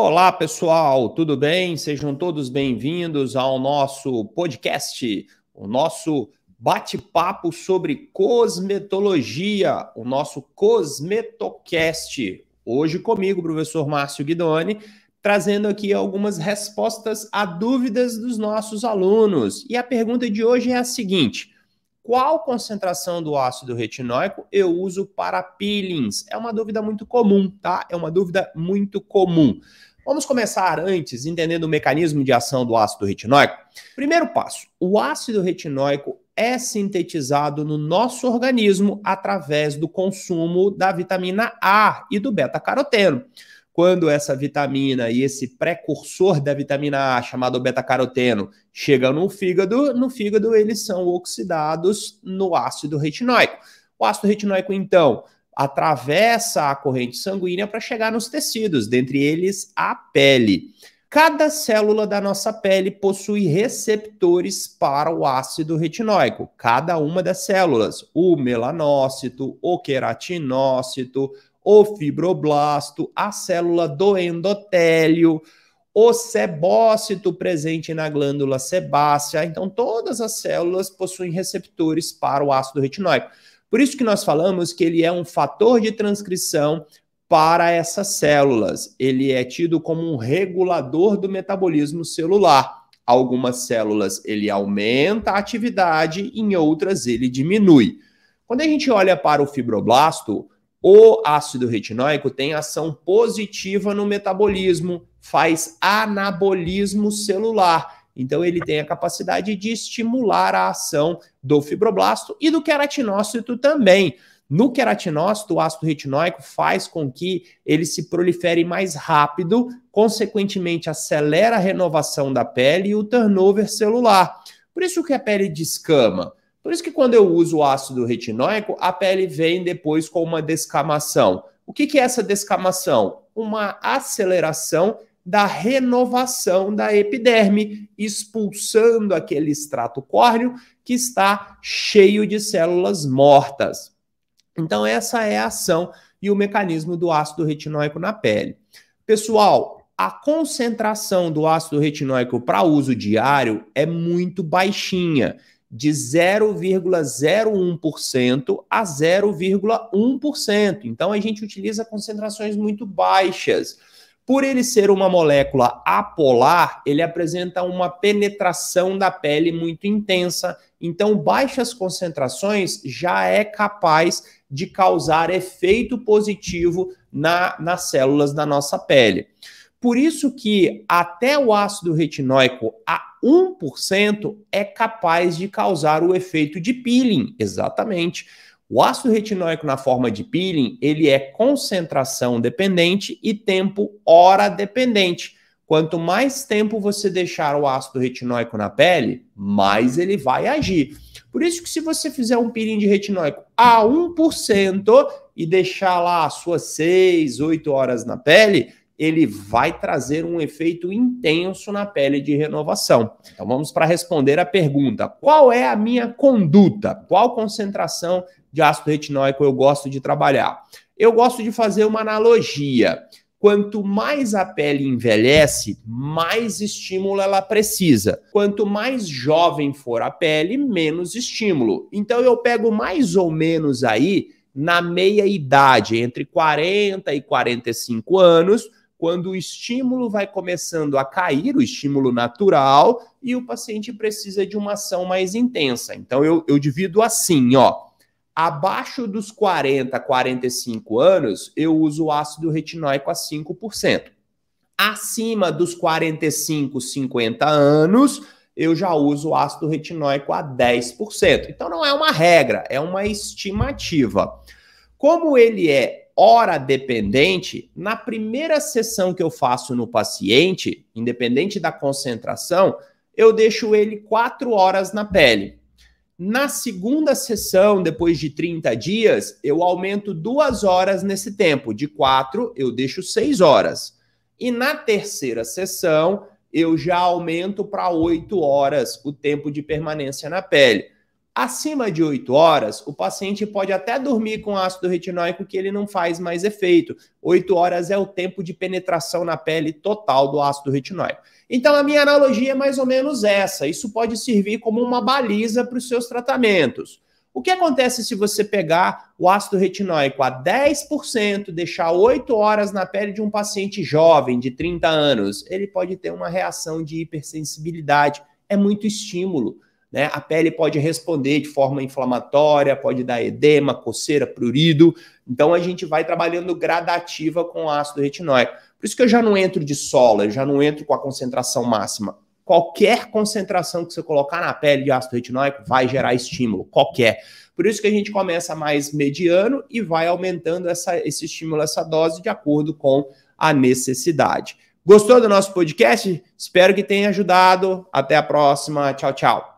Olá, pessoal, tudo bem? Sejam todos bem-vindos ao nosso podcast, o nosso bate-papo sobre cosmetologia, o nosso Cosmetocast. Hoje comigo, professor Márcio Guidoni, trazendo aqui algumas respostas a dúvidas dos nossos alunos. E a pergunta de hoje é a seguinte: qual concentração do ácido retinóico eu uso para peelings? É uma dúvida muito comum, tá? É uma dúvida muito comum. Vamos começar antes entendendo o mecanismo de ação do ácido retinóico. Primeiro passo: o ácido retinóico é sintetizado no nosso organismo através do consumo da vitamina A e do beta-caroteno. Quando essa vitamina e esse precursor da vitamina A, chamado beta-caroteno, chega no fígado, no fígado eles são oxidados no ácido retinóico. O ácido retinóico, então, atravessa a corrente sanguínea para chegar nos tecidos, dentre eles a pele. Cada célula da nossa pele possui receptores para o ácido retinóico, cada uma das células, o melanócito, o queratinócito, o fibroblasto, a célula do endotélio, o sebócito presente na glândula sebácea. Então, todas as células possuem receptores para o ácido retinóico. Por isso que nós falamos que ele é um fator de transcrição para essas células. Ele é tido como um regulador do metabolismo celular. Algumas células ele aumenta a atividade, em outras ele diminui. Quando a gente olha para o fibroblasto, o ácido retinóico tem ação positiva no metabolismo, faz anabolismo celular então, ele tem a capacidade de estimular a ação do fibroblasto e do queratinócito também. No queratinócito, o ácido retinóico faz com que ele se prolifere mais rápido, consequentemente acelera a renovação da pele e o turnover celular. Por isso que a pele descama. Por isso que quando eu uso o ácido retinóico, a pele vem depois com uma descamação. O que, que é essa descamação? Uma aceleração da renovação da epiderme, expulsando aquele extrato córneo que está cheio de células mortas. Então, essa é a ação e o mecanismo do ácido retinóico na pele. Pessoal, a concentração do ácido retinóico para uso diário é muito baixinha, de 0,01% a 0,1%. Então, a gente utiliza concentrações muito baixas. Por ele ser uma molécula apolar, ele apresenta uma penetração da pele muito intensa. Então, baixas concentrações já é capaz de causar efeito positivo na, nas células da nossa pele. Por isso que até o ácido retinóico a 1% é capaz de causar o efeito de peeling, exatamente. O ácido retinóico na forma de peeling, ele é concentração dependente e tempo hora dependente. Quanto mais tempo você deixar o ácido retinóico na pele, mais ele vai agir. Por isso que se você fizer um peeling de retinóico a 1% e deixar lá as suas 6, 8 horas na pele, ele vai trazer um efeito intenso na pele de renovação. Então vamos para responder a pergunta: qual é a minha conduta? Qual concentração de ácido retinóico eu gosto de trabalhar? Eu gosto de fazer uma analogia. Quanto mais a pele envelhece, mais estímulo ela precisa. Quanto mais jovem for a pele, menos estímulo. Então eu pego mais ou menos aí na meia idade, entre 40 e 45 anos, quando o estímulo vai começando a cair, o estímulo natural, e o paciente precisa de uma ação mais intensa. Então eu, eu divido assim, ó. Abaixo dos 40, 45 anos, eu uso ácido retinóico a 5%. Acima dos 45, 50 anos, eu já uso ácido retinóico a 10%. Então não é uma regra, é uma estimativa. Como ele é hora dependente, na primeira sessão que eu faço no paciente, independente da concentração, eu deixo ele quatro horas na pele. Na segunda sessão, depois de 30 dias, eu aumento duas horas nesse tempo. De quatro, eu deixo seis horas. E na terceira sessão, eu já aumento para oito horas o tempo de permanência na pele. Acima de 8 horas, o paciente pode até dormir com ácido retinóico que ele não faz mais efeito. 8 horas é o tempo de penetração na pele total do ácido retinóico. Então, a minha analogia é mais ou menos essa. Isso pode servir como uma baliza para os seus tratamentos. O que acontece se você pegar o ácido retinóico a 10%, deixar 8 horas na pele de um paciente jovem de 30 anos? Ele pode ter uma reação de hipersensibilidade. É muito estímulo né? A pele pode responder de forma inflamatória, pode dar edema, coceira, prurido. Então a gente vai trabalhando gradativa com o ácido retinóico. Por isso que eu já não entro de sola, eu já não entro com a concentração máxima. Qualquer concentração que você colocar na pele de ácido retinóico vai gerar estímulo, qualquer. Por isso que a gente começa mais mediano e vai aumentando essa, esse estímulo, essa dose, de acordo com a necessidade. Gostou do nosso podcast? Espero que tenha ajudado. Até a próxima. Tchau, tchau.